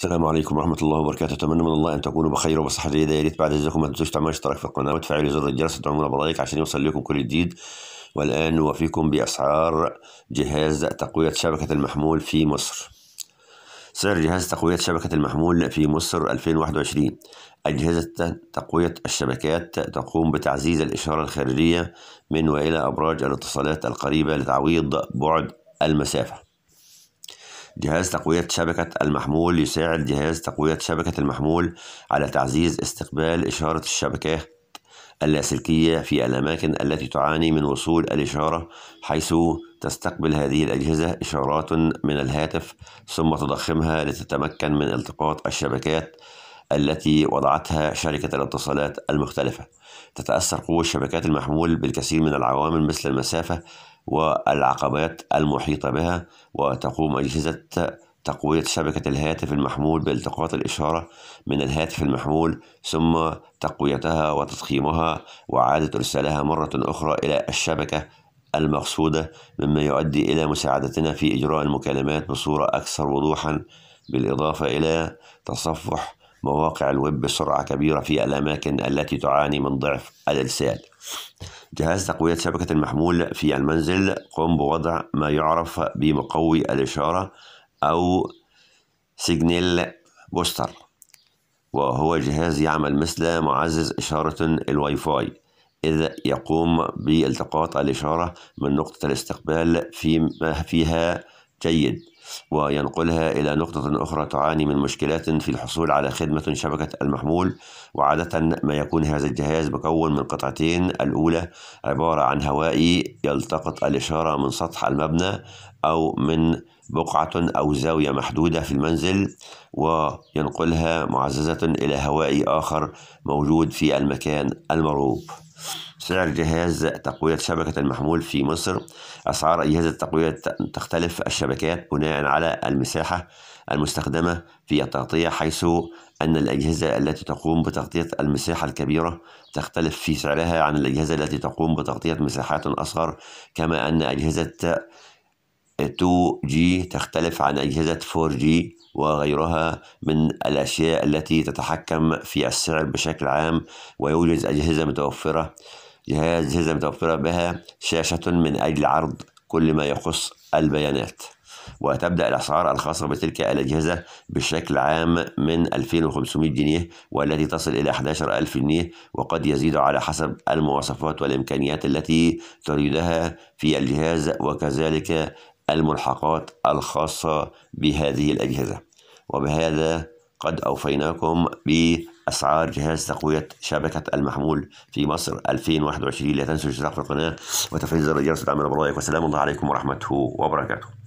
السلام عليكم ورحمة الله وبركاته أتمنى من الله أن تكونوا بخير وبصحة جيدة يا ريت بعد إذنكم ما تنسوش تعملوا اشتراك في القناة وتفعلوا زر الجرس وتدعمونا بلايك عشان يوصل لكم كل جديد والآن نوفيكم بأسعار جهاز تقوية شبكة المحمول في مصر سعر جهاز تقوية شبكة المحمول في مصر 2021 أجهزة تقوية الشبكات تقوم بتعزيز الإشارة الخارجية من وإلى أبراج الاتصالات القريبة لتعويض بعد المسافة جهاز تقوية شبكة المحمول يساعد جهاز تقوية شبكة المحمول على تعزيز استقبال إشارة الشبكة اللاسلكية في الأماكن التي تعاني من وصول الإشارة حيث تستقبل هذه الأجهزة إشارات من الهاتف ثم تضخمها لتتمكن من التقاط الشبكات التي وضعتها شركة الاتصالات المختلفة تتأثر قوة شبكات المحمول بالكثير من العوامل مثل المسافة والعقبات المحيطة بها وتقوم أجهزة تقوية شبكة الهاتف المحمول بالتقاط الإشارة من الهاتف المحمول ثم تقويتها وتضخيمها وإعادة إرسالها مرة أخرى إلى الشبكة المقصودة مما يؤدي إلى مساعدتنا في إجراء المكالمات بصورة أكثر وضوحا بالإضافة إلى تصفح مواقع الويب بسرعة كبيرة في الأماكن التي تعاني من ضعف الإرسال جهاز تقوية شبكة المحمول في المنزل قم بوضع ما يعرف بمقوي الإشارة أو سيجنال بوستر وهو جهاز يعمل مثل معزز إشارة الواي فاي إذ يقوم بالتقاط الإشارة من نقطة الاستقبال فيما فيها جيد وينقلها إلى نقطة أخرى تعاني من مشكلات في الحصول على خدمة شبكة المحمول وعادة ما يكون هذا الجهاز مكون من قطعتين الأولى عبارة عن هوائي يلتقط الإشارة من سطح المبنى أو من بقعة أو زاوية محدودة في المنزل وينقلها معززة إلى هوائي آخر موجود في المكان المرغوب سعر جهاز تقوية شبكة المحمول في مصر أسعار أجهزة التقوية تختلف الشبكات بناء على المساحة المستخدمة في التغطية حيث أن الأجهزة التي تقوم بتغطية المساحة الكبيرة تختلف في سعرها عن الأجهزة التي تقوم بتغطية مساحات أصغر كما أن أجهزة 2G تختلف عن أجهزة 4G وغيرها من الأشياء التي تتحكم في السعر بشكل عام ويوجد أجهزة متوفرة جهاز أجهزة متوفرة بها شاشة من أجل عرض كل ما يخص البيانات وتبدأ الأسعار الخاصة بتلك الأجهزة بشكل عام من 2500 جنيه والتي تصل إلى 11000 جنيه وقد يزيد على حسب المواصفات والإمكانيات التي تريدها في الجهاز وكذلك الملحقات الخاصة بهذه الأجهزة وبهذا قد أوفيناكم بأسعار جهاز تقوية شبكة المحمول في مصر 2021 لا تنسوا الاشتراك في القناة وتفعيل زر الجرس ودعمنا برأيك والسلام الله عليكم ورحمته وبركاته